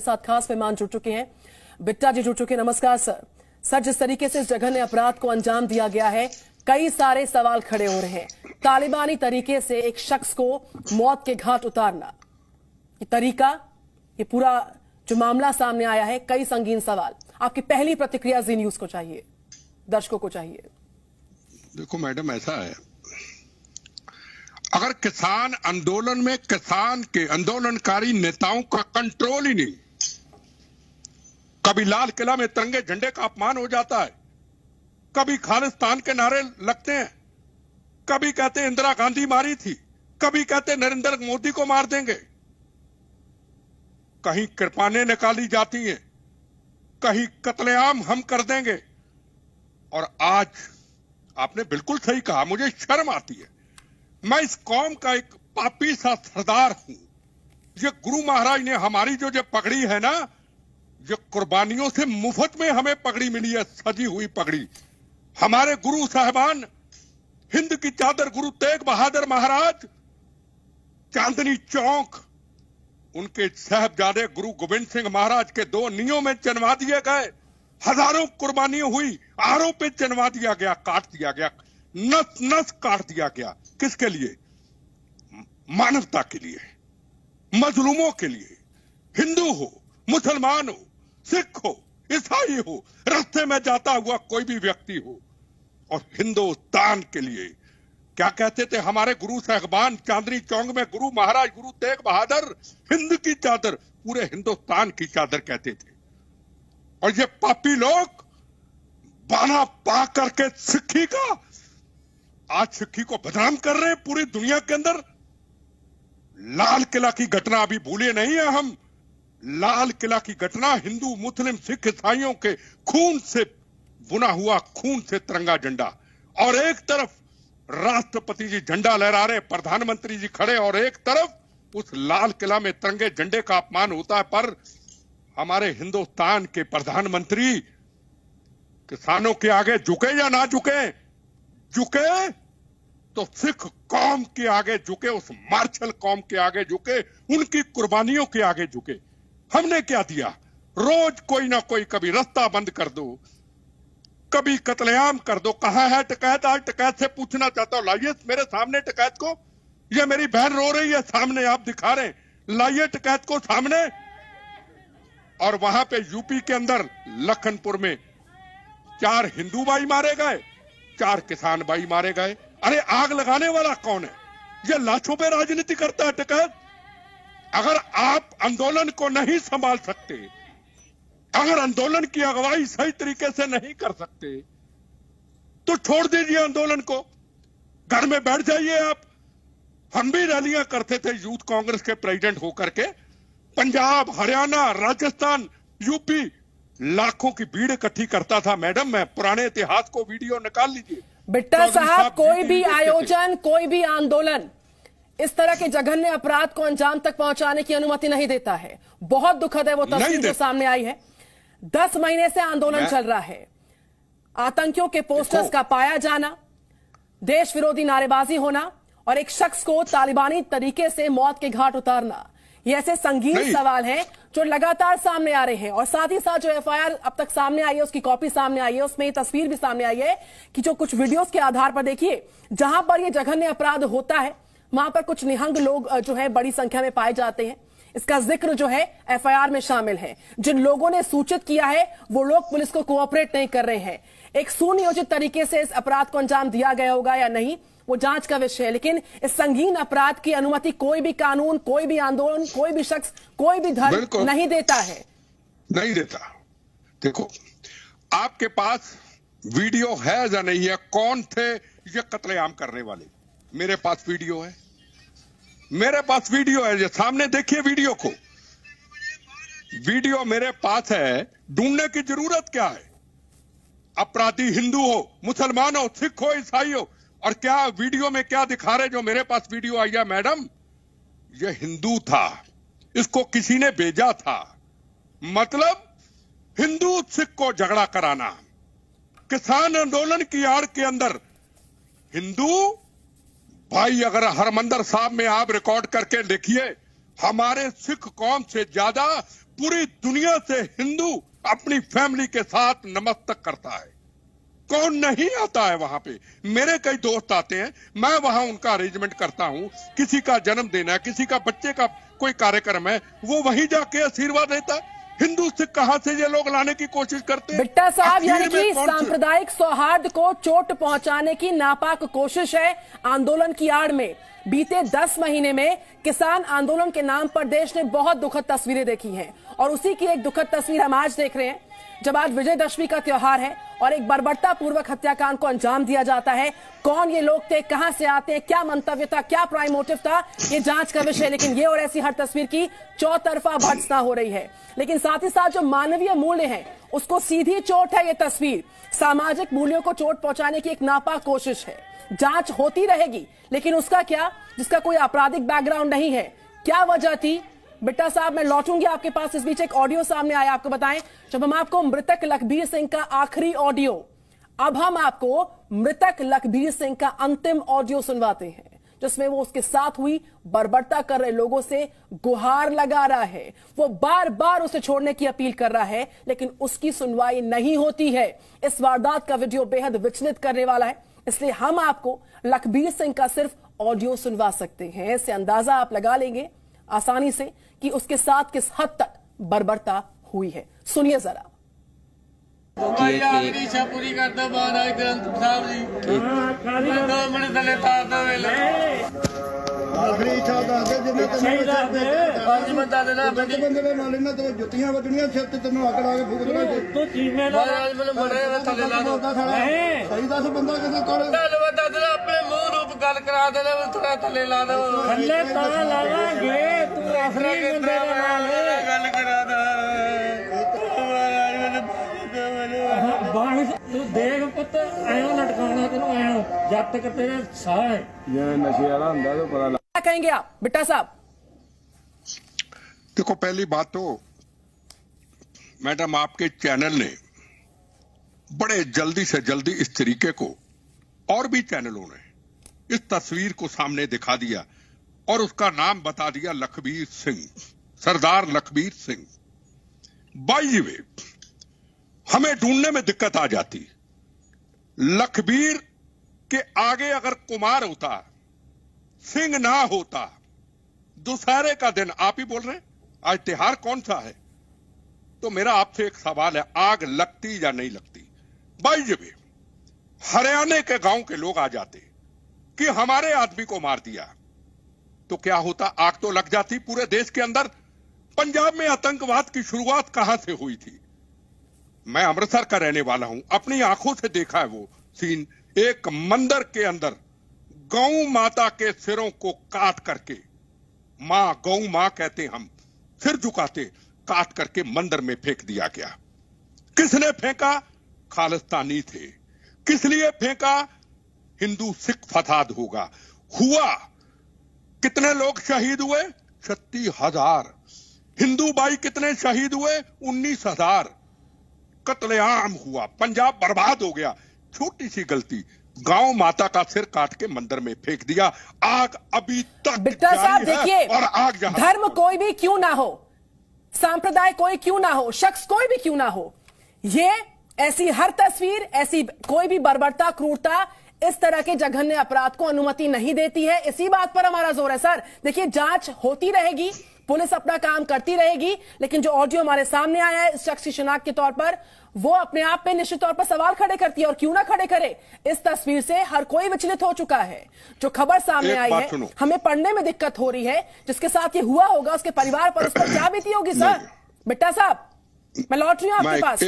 साथ खास मेहमान जुड़ चुके हैं बिट्टा जी जुड़ चुके हैं नमस्कार सर सर जिस तरीके से इस जघन्य अपराध को अंजाम दिया गया है कई सारे सवाल खड़े हो रहे हैं तालिबानी तरीके से एक शख्स को मौत के घाट उतारना ये तरीका ये पूरा जो मामला सामने आया है कई संगीन सवाल आपकी पहली प्रतिक्रिया जी न्यूज को चाहिए दर्शकों को चाहिए देखो मैडम ऐसा है अगर किसान आंदोलन में किसान के आंदोलनकारी नेताओं का कंट्रोल ही नहीं कभी लाल किला में तिरंगे झंडे का अपमान हो जाता है कभी खालिस्तान के नारे लगते हैं कभी कहते इंदिरा गांधी मारी थी कभी कहते नरेंद्र मोदी को मार देंगे कहीं कृपाने निकाली जाती हैं कहीं कत्लेआम हम कर देंगे और आज आपने बिल्कुल सही कहा मुझे शर्म आती है मैं इस कौम का एक पापी सा सरदार हूं ये गुरु महाराज ने हमारी जो जो पकड़ी है ना जो कुर्बानियों से मुफ्त में हमें पगड़ी मिली है सजी हुई पगड़ी हमारे गुरु साहबान हिंद की चादर गुरु तेग बहादुर महाराज चांदनी चौक उनके साहबजादे गुरु गोविंद सिंह महाराज के दो नियों में चनवा दिए गए हजारों कुर्बानियां हुई आरोप पे चनवा दिया गया काट दिया गया नस नस काट दिया गया किसके लिए मानवता के लिए मजलूमों के लिए हिंदू हो मुसलमान हो सिख हो ईसाई हो रास्ते में जाता हुआ कोई भी व्यक्ति हो और हिंदुस्तान के लिए क्या कहते थे हमारे गुरु साहबान चांदनी चौंग में गुरु महाराज गुरु तेग बहादुर हिंद की चादर पूरे हिंदुस्तान की चादर कहते थे और ये पापी लोग बाना पा करके सिक्खी का आज सिक्खी को बदनाम कर रहे हैं पूरी दुनिया के अंदर लाल किला की घटना अभी भूले नहीं है हम लाल किला की घटना हिंदू मुस्लिम सिख ईसाइयों के खून से बुना हुआ खून से तिरंगा झंडा और एक तरफ राष्ट्रपति जी झंडा लहरा रहे प्रधानमंत्री जी खड़े और एक तरफ उस लाल किला में तिरंगे झंडे का अपमान होता है पर हमारे हिंदुस्तान के प्रधानमंत्री किसानों के आगे झुके या ना झुके झुके तो सिख कौम के आगे झुके उस मार्शल कौम के आगे झुके उनकी कुर्बानियों के आगे झुके हमने क्या दिया रोज कोई ना कोई कभी रास्ता बंद कर दो कभी कतलेआम कर दो कहा है टकैत आज टकैत से पूछना चाहता हूं लाइए मेरे सामने टकैत को यह मेरी बहन रो रही है सामने आप दिखा रहे लाइए टकैत को सामने और वहां पे यूपी के अंदर लखनपुर में चार हिंदू भाई मारे गए चार किसान भाई मारे गए अरे आग लगाने वाला कौन है ये लाशों पे राजनीति करता है टकैत अगर आप आंदोलन को नहीं संभाल सकते अगर आंदोलन की अगुवाई सही तरीके से नहीं कर सकते तो छोड़ दीजिए आंदोलन को घर में बैठ जाइए आप हम भी रैलियां करते थे यूथ कांग्रेस के प्रेसिडेंट होकर के पंजाब हरियाणा राजस्थान यूपी लाखों की भीड़ इकट्ठी करता था मैडम मैं पुराने इतिहास को वीडियो निकाल लीजिए बिट्टा तो साहब कोई भी आयोजन कोई भी आंदोलन इस तरह के जघन्य अपराध को अंजाम तक पहुंचाने की अनुमति नहीं देता है बहुत दुखद है वो तस्वीर जो सामने आई है दस महीने से आंदोलन चल रहा है आतंकियों के पोस्टर्स का पाया जाना देश विरोधी नारेबाजी होना और एक शख्स को तालिबानी तरीके से मौत के घाट उतारना ये ऐसे संगीन सवाल हैं जो लगातार सामने आ रहे हैं और साथ ही साथ जो एफआईआर अब तक सामने आई है उसकी कॉपी सामने आई है उसमें ये तस्वीर भी सामने आई है कि जो कुछ वीडियोस के आधार पर देखिए जहां पर ये जघन्य अपराध होता है वहां पर कुछ निहंग लोग जो है बड़ी संख्या में पाए जाते हैं इसका जिक्र जो है एफआईआर में शामिल है जिन लोगों ने सूचित किया है वो लोग पुलिस को कोऑपरेट नहीं कर रहे हैं एक सुनियोजित तरीके से इस अपराध को अंजाम दिया गया होगा या नहीं वो जांच का विषय है लेकिन इस संगीन अपराध की अनुमति कोई भी कानून कोई भी आंदोलन कोई भी शख्स कोई भी धर्म नहीं देता है नहीं देता देखो आपके पास वीडियो है या नहीं है कौन थे ये कतलेआम करने वाले मेरे पास वीडियो है मेरे पास वीडियो है सामने देखिए वीडियो को वीडियो मेरे पास है ढूंढने की जरूरत क्या है अपराधी हिंदू हो मुसलमान हो सिख हो ईसाई हो और क्या वीडियो में क्या दिखा रहे जो मेरे पास वीडियो आई है मैडम ये हिंदू था इसको किसी ने भेजा था मतलब हिंदू सिख को झगड़ा कराना किसान आंदोलन की आड़ के अंदर हिंदू भाई अगर हरमंदर साहब में आप रिकॉर्ड करके लिखिए हमारे सिख कौम से ज्यादा पूरी दुनिया से हिंदू अपनी फैमिली के साथ नमस्तक करता है कौन नहीं आता है वहां पे मेरे कई दोस्त आते हैं मैं वहां उनका अरेंजमेंट करता हूं किसी का जन्मदिन है किसी का बच्चे का कोई कार्यक्रम है वो वहीं जाके आशीर्वाद देता है हिंदू सिख कहा से ये लोग लाने की कोशिश करते हैं बिट्टा साहब यानी कि सांप्रदायिक सौहार्द को चोट पहुंचाने की नापाक कोशिश है आंदोलन की आड़ में बीते दस महीने में किसान आंदोलन के नाम पर देश ने बहुत दुखद तस्वीरें देखी हैं और उसी की एक दुखद तस्वीर हम आज देख रहे हैं जब आज विजयदशमी का त्योहार है और एक बर्बरता पूर्वक हत्याकांड को अंजाम दिया जाता है कौन ये लोग थे कहां से आते हैं क्या मंतव्य था क्या प्राइम मोटिव था ये जांच का विषय लेकिन ये और ऐसी हर तस्वीर की चौतरफा भर्सना हो रही है लेकिन साथ ही साथ जो मानवीय मूल्य है उसको सीधी चोट है ये तस्वीर सामाजिक मूल्यों को चोट पहुंचाने की एक नापा कोशिश है जांच होती रहेगी लेकिन उसका क्या जिसका कोई आपराधिक बैकग्राउंड नहीं है क्या वजह थी बिट्टा साहब मैं लौटूंगी आपके पास इस बीच एक ऑडियो सामने आया आपको बताएं जब हम आपको मृतक लखबीर सिंह का आखिरी ऑडियो अब हम आपको मृतक लखबीर सिंह का अंतिम ऑडियो सुनवाते हैं जिसमें वो उसके साथ हुई बर्बरता कर रहे लोगों से गुहार लगा रहा है वो बार बार उसे छोड़ने की अपील कर रहा है लेकिन उसकी सुनवाई नहीं होती है इस वारदात का वीडियो बेहद विचलित करने वाला है इसलिए हम आपको लखबीर सिंह का सिर्फ ऑडियो सुनवा सकते हैं इससे अंदाजा आप लगा लेंगे आसानी से कि उसके साथ किस हद तक बर्बरता हुई है सुनिए जरा अपने मूह रूप गल करा देने थोड़ा थले ला दो थले ला दो देखो पहली बात तो मैडम आपके चैनल ने बड़े जल्दी से जल्दी इस तरीके को और भी चैनलों ने इस तस्वीर को सामने दिखा दिया और उसका नाम बता दिया लखबीर सिंह सरदार लखबीर सिंह बाई वे हमें ढूंढने में दिक्कत आ जाती लखबीर के आगे अगर कुमार होता सिंह ना होता दुशहरे का दिन आप ही बोल रहे हैं आज त्योहार कौन सा है तो मेरा आपसे एक सवाल है आग लगती या नहीं लगती बाई वे हरियाणा के गांव के लोग आ जाते कि हमारे आदमी को मार दिया तो क्या होता आग तो लग जाती पूरे देश के अंदर पंजाब में आतंकवाद की शुरुआत कहां से हुई थी मैं अमृतसर का रहने वाला हूं अपनी आंखों से देखा है वो सीन एक मंदिर के अंदर गौ माता के सिरों को काट करके मां गौ मां कहते हम सिर झुकाते काट करके मंदिर में फेंक दिया गया किसने फेंका खालिस्तानी थे किस लिए फेंका हिंदू सिख फसाद होगा हुआ कितने लोग शहीद हुए छत्तीस हजार हिंदू भाई कितने शहीद हुए उन्नीस हजार कतलेआम हुआ पंजाब बर्बाद हो गया छोटी सी गलती गांव माता का सिर काट के मंदिर में फेंक दिया आग अभी तक बिट्टा साहब देखिए और आग धर्म कोई भी क्यों ना हो सांप्रदाय कोई क्यों ना हो शख्स कोई भी क्यों ना हो ये ऐसी हर तस्वीर ऐसी कोई भी बर्बरता क्रूरता इस तरह के जघन्य अपराध को अनुमति नहीं देती है इसी बात पर हमारा जोर है सर देखिए जांच होती रहेगी पुलिस अपना काम करती रहेगी लेकिन जो ऑडियो हमारे सामने आया है इस शख्स की शिनाख्त के तौर पर वो अपने आप पे निश्चित तौर पर सवाल खड़े करती है और क्यों ना खड़े करे इस तस्वीर से हर कोई विचलित हो चुका है जो खबर सामने आई है हमें पढ़ने में दिक्कत हो रही है जिसके साथ ये हुआ होगा उसके परिवार पर उस पर क्या बीती होगी सर बिट्टा साहब मैं लौट रही हूँ आपके पास